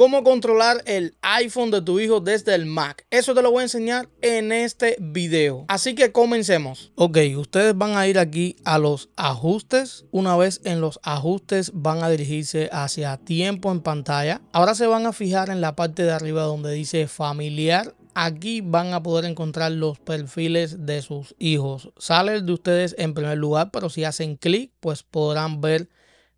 cómo controlar el iPhone de tu hijo desde el Mac. Eso te lo voy a enseñar en este video. Así que comencemos. Ok, ustedes van a ir aquí a los ajustes. Una vez en los ajustes van a dirigirse hacia tiempo en pantalla. Ahora se van a fijar en la parte de arriba donde dice familiar aquí van a poder encontrar los perfiles de sus hijos. Sale el de ustedes en primer lugar, pero si hacen clic, pues podrán ver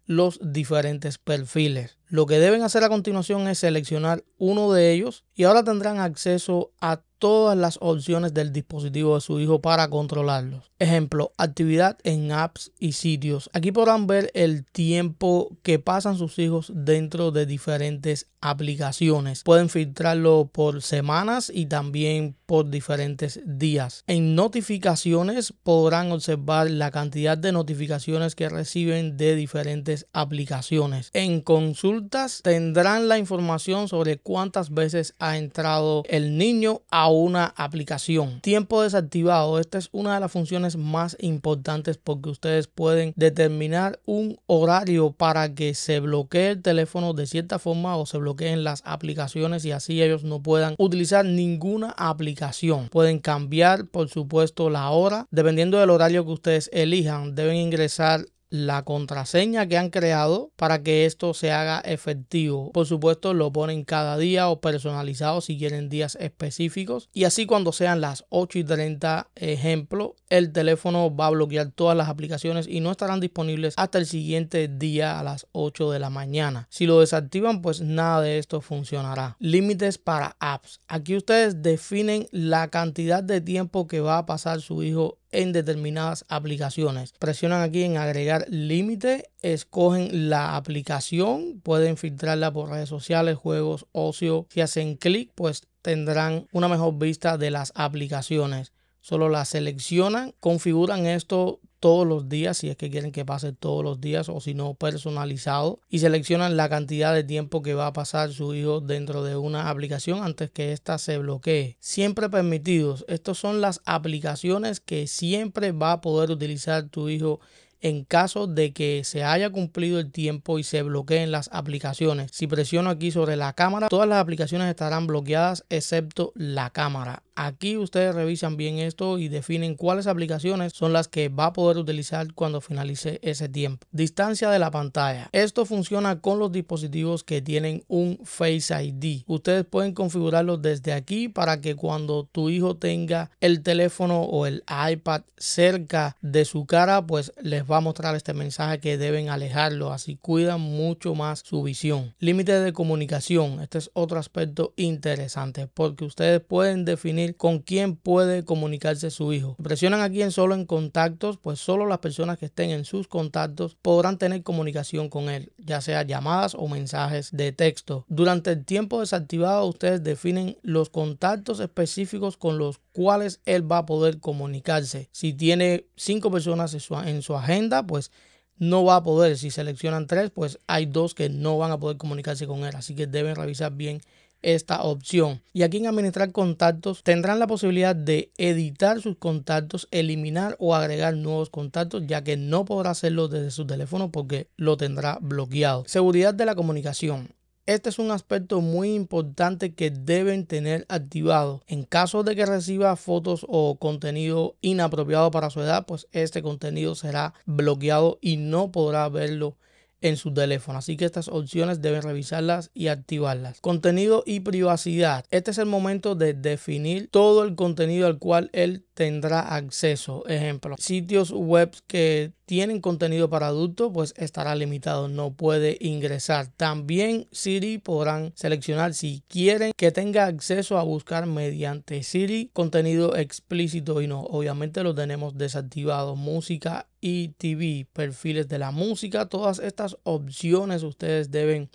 los diferentes perfiles. Lo que deben hacer a continuación es seleccionar uno de ellos y ahora tendrán acceso a todas las opciones del dispositivo de su hijo para controlarlos. Ejemplo, actividad en apps y sitios. Aquí podrán ver el tiempo que pasan sus hijos dentro de diferentes aplicaciones. Pueden filtrarlo por semanas y también por diferentes días. En notificaciones podrán observar la cantidad de notificaciones que reciben de diferentes aplicaciones. En consulta tendrán la información sobre cuántas veces ha entrado el niño a una aplicación. Tiempo desactivado. Esta es una de las funciones más importantes porque ustedes pueden determinar un horario para que se bloquee el teléfono de cierta forma o se bloqueen las aplicaciones y así ellos no puedan utilizar ninguna aplicación. Pueden cambiar, por supuesto, la hora. Dependiendo del horario que ustedes elijan, deben ingresar la contraseña que han creado para que esto se haga efectivo. Por supuesto, lo ponen cada día o personalizado si quieren días específicos. Y así cuando sean las 8 y 30, ejemplo, el teléfono va a bloquear todas las aplicaciones y no estarán disponibles hasta el siguiente día a las 8 de la mañana. Si lo desactivan, pues nada de esto funcionará. Límites para apps. Aquí ustedes definen la cantidad de tiempo que va a pasar su hijo en determinadas aplicaciones. Presionan aquí en agregar límite, escogen la aplicación, pueden filtrarla por redes sociales, juegos, ocio. Si hacen clic, pues tendrán una mejor vista de las aplicaciones. Solo la seleccionan, configuran esto todos los días, si es que quieren que pase todos los días o si no personalizado, y seleccionan la cantidad de tiempo que va a pasar su hijo dentro de una aplicación antes que ésta se bloquee. Siempre permitidos, estas son las aplicaciones que siempre va a poder utilizar tu hijo en caso de que se haya cumplido el tiempo y se bloqueen las aplicaciones. Si presiono aquí sobre la cámara, todas las aplicaciones estarán bloqueadas excepto la cámara. Aquí ustedes revisan bien esto y definen cuáles aplicaciones son las que va a poder utilizar cuando finalice ese tiempo. Distancia de la pantalla. Esto funciona con los dispositivos que tienen un Face ID. Ustedes pueden configurarlo desde aquí para que cuando tu hijo tenga el teléfono o el iPad cerca de su cara, pues les va a mostrar este mensaje que deben alejarlo. Así cuidan mucho más su visión. Límite de comunicación. Este es otro aspecto interesante porque ustedes pueden definir con quién puede comunicarse su hijo. Presionan aquí en solo en contactos, pues solo las personas que estén en sus contactos podrán tener comunicación con él, ya sea llamadas o mensajes de texto. Durante el tiempo desactivado, ustedes definen los contactos específicos con los cuales él va a poder comunicarse. Si tiene cinco personas en su, en su agenda, pues no va a poder. Si seleccionan tres, pues hay dos que no van a poder comunicarse con él. Así que deben revisar bien esta opción. Y aquí en administrar contactos tendrán la posibilidad de editar sus contactos, eliminar o agregar nuevos contactos, ya que no podrá hacerlo desde su teléfono porque lo tendrá bloqueado. Seguridad de la comunicación. Este es un aspecto muy importante que deben tener activado. En caso de que reciba fotos o contenido inapropiado para su edad, pues este contenido será bloqueado y no podrá verlo en su teléfono. Así que estas opciones deben revisarlas y activarlas. Contenido y privacidad. Este es el momento de definir todo el contenido al cual él tendrá acceso. Ejemplo, sitios web que tienen contenido para adultos, pues estará limitado, no puede ingresar. También Siri podrán seleccionar si quieren que tenga acceso a buscar mediante Siri contenido explícito y no. Obviamente lo tenemos desactivado, música y TV, perfiles de la música, todas estas opciones ustedes deben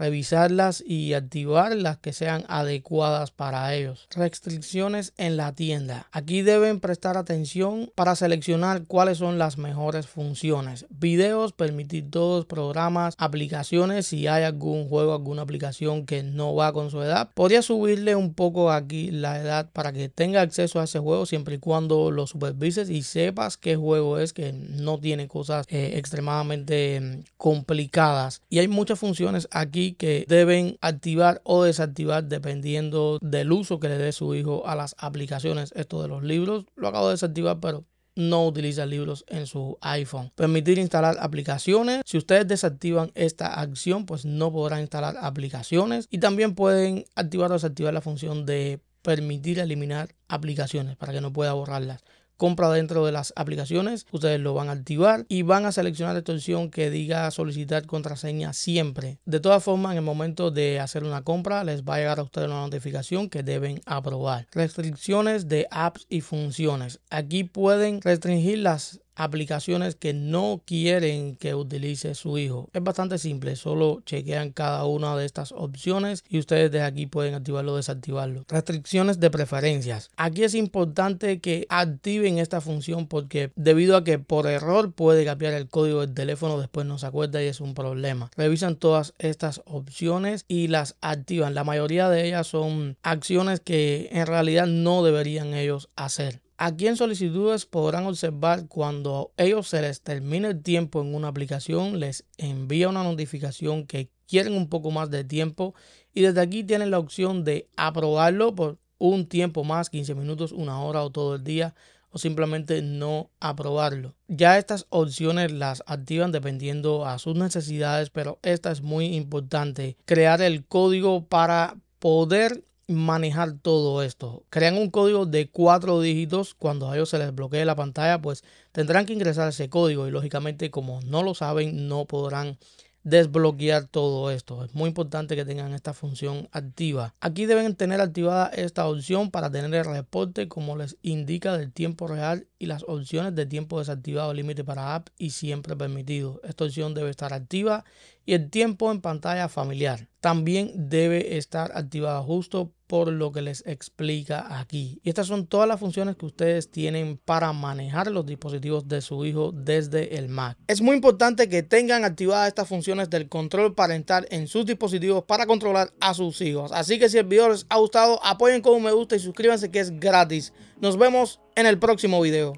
revisarlas y activar las que sean adecuadas para ellos. Restricciones en la tienda. Aquí deben prestar atención para seleccionar cuáles son las mejores funciones. Videos, permitir todos, programas, aplicaciones. Si hay algún juego, alguna aplicación que no va con su edad, podría subirle un poco aquí la edad para que tenga acceso a ese juego siempre y cuando lo supervises y sepas qué juego es que no tiene cosas eh, extremadamente mm, complicadas. Y hay muchas funciones aquí que deben activar o desactivar dependiendo del uso que le dé su hijo a las aplicaciones. Esto de los libros lo acabo de desactivar, pero no utiliza libros en su iPhone. Permitir instalar aplicaciones. Si ustedes desactivan esta acción, pues no podrán instalar aplicaciones. Y también pueden activar o desactivar la función de permitir eliminar aplicaciones para que no pueda borrarlas compra dentro de las aplicaciones. Ustedes lo van a activar y van a seleccionar esta opción que diga solicitar contraseña siempre. De todas formas, en el momento de hacer una compra, les va a llegar a ustedes una notificación que deben aprobar. Restricciones de apps y funciones. Aquí pueden restringir las aplicaciones que no quieren que utilice su hijo. Es bastante simple, solo chequean cada una de estas opciones y ustedes desde aquí pueden activarlo o desactivarlo. Restricciones de preferencias. Aquí es importante que activen esta función porque debido a que por error puede cambiar el código del teléfono, después no se acuerda y es un problema. Revisan todas estas opciones y las activan. La mayoría de ellas son acciones que en realidad no deberían ellos hacer. Aquí en solicitudes podrán observar cuando ellos se les termine el tiempo en una aplicación, les envía una notificación que quieren un poco más de tiempo y desde aquí tienen la opción de aprobarlo por un tiempo más, 15 minutos, una hora o todo el día o simplemente no aprobarlo. Ya estas opciones las activan dependiendo a sus necesidades, pero esta es muy importante, crear el código para poder manejar todo esto. Crean un código de cuatro dígitos. Cuando a ellos se les bloquee la pantalla, pues tendrán que ingresar ese código. Y lógicamente, como no lo saben, no podrán desbloquear todo esto. Es muy importante que tengan esta función activa. Aquí deben tener activada esta opción para tener el reporte como les indica del tiempo real y las opciones de tiempo desactivado, límite para app y siempre permitido. Esta opción debe estar activa y el tiempo en pantalla familiar. También debe estar activado justo por lo que les explica aquí. Y estas son todas las funciones que ustedes tienen para manejar los dispositivos de su hijo desde el Mac. Es muy importante que tengan activadas estas funciones del control parental en sus dispositivos para controlar a sus hijos. Así que si el video les ha gustado, apoyen con un me gusta y suscríbanse que es gratis. Nos vemos en el próximo video.